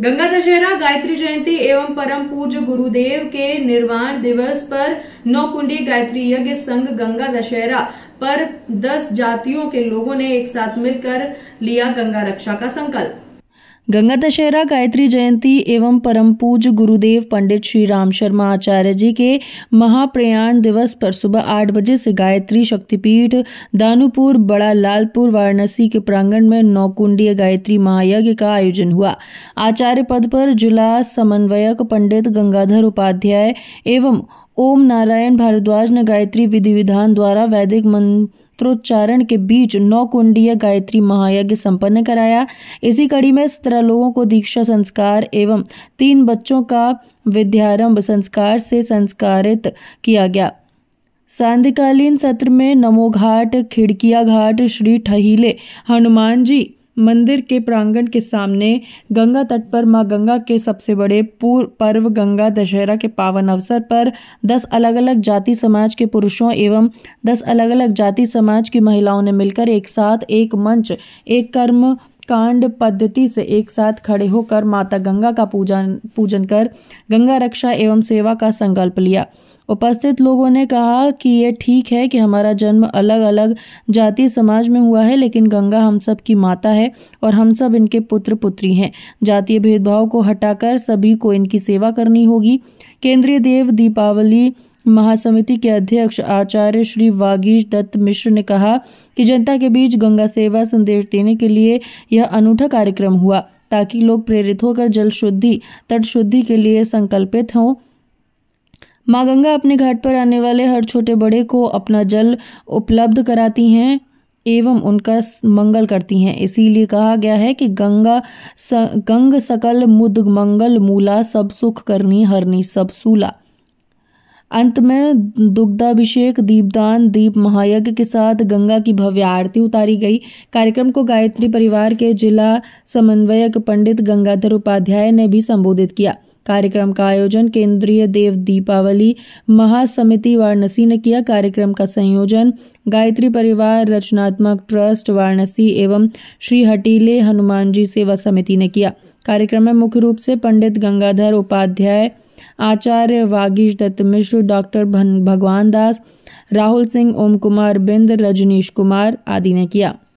गंगा दशहरा गायत्री जयंती एवं परम पूज्य गुरुदेव के निर्वाण दिवस पर नौकुंडी गायत्री यज्ञ संघ गंगा दशहरा पर 10 जातियों के लोगों ने एक साथ मिलकर लिया गंगा रक्षा का संकल्प गंगा दशहरा गायत्री जयंती एवं परम पूज गुरुदेव पंडित श्री राम शर्मा आचार्य जी के महाप्रयाण दिवस पर सुबह आठ बजे से गायत्री शक्तिपीठ दानुपुर बड़ा लालपुर वाराणसी के प्रांगण में नौकुंडीय गायत्री महायज्ञ का आयोजन हुआ आचार्य पद पर जिला समन्वयक पंडित गंगाधर उपाध्याय एवं ओम नारायण भारद्वाज ने गायत्री विधि विधान द्वारा वैदिक मंत्र अस्त्रोच्चारण के बीच नौ कुंडीय गायत्री महायज्ञ संपन्न कराया इसी कड़ी में सत्रह लोगों को दीक्षा संस्कार एवं तीन बच्चों का विद्यारंभ संस्कार से संस्कारित किया गया सांध्यकालीन सत्र में नमोघाट खिड़किया घाट श्री ठहीले हनुमान जी मंदिर के प्रांगण के सामने गंगा तट पर मां गंगा के सबसे बड़े पूर्व पर्व गंगा दशहरा के पावन अवसर पर दस अलग अलग जाति समाज के पुरुषों एवं दस अलग अलग जाति समाज की महिलाओं ने मिलकर एक साथ एक मंच एक कर्म कांड पद्धति से एक साथ खड़े होकर माता गंगा का पूजन पूजन कर गंगा रक्षा एवं सेवा का संकल्प लिया उपस्थित लोगों ने कहा कि ये ठीक है कि हमारा जन्म अलग अलग जाति समाज में हुआ है लेकिन गंगा हम सब की माता है और हम सब इनके पुत्र पुत्री हैं जातीय भेदभाव को हटाकर सभी को इनकी सेवा करनी होगी केंद्रीय देव दीपावली महासमिति के अध्यक्ष आचार्य श्री वागीश दत्त मिश्र ने कहा कि जनता के बीच गंगा सेवा संदेश देने के लिए यह अनूठा कार्यक्रम हुआ ताकि लोग प्रेरित होकर जल शुद्धि तट शुद्धि के लिए संकल्पित हों माँ गंगा अपने घाट पर आने वाले हर छोटे बड़े को अपना जल उपलब्ध कराती हैं एवं उनका मंगल करती हैं इसीलिए कहा गया है कि गंगा स, गंग सकल मुद मंगल मूला सब सुख करनी हरनी सब सूला अंत में दुग्धाभिषेक दीपदान दीप महायज्ञ के साथ गंगा की भव्य आरती उतारी गई कार्यक्रम को गायत्री परिवार के जिला समन्वयक पंडित गंगाधर उपाध्याय ने भी संबोधित किया कार्यक्रम का आयोजन केंद्रीय देव दीपावली महासमिति वाराणसी ने किया कार्यक्रम का संयोजन गायत्री परिवार रचनात्मक ट्रस्ट वाराणसी एवं श्री हटीले हनुमान जी सेवा समिति ने किया कार्यक्रम में मुख्य रूप से पंडित गंगाधर उपाध्याय आचार्य वागीश दत्त मिश्र डॉक्टर भगवान दास राहुल सिंह ओम कुमार बिंद रजनीश कुमार आदि ने किया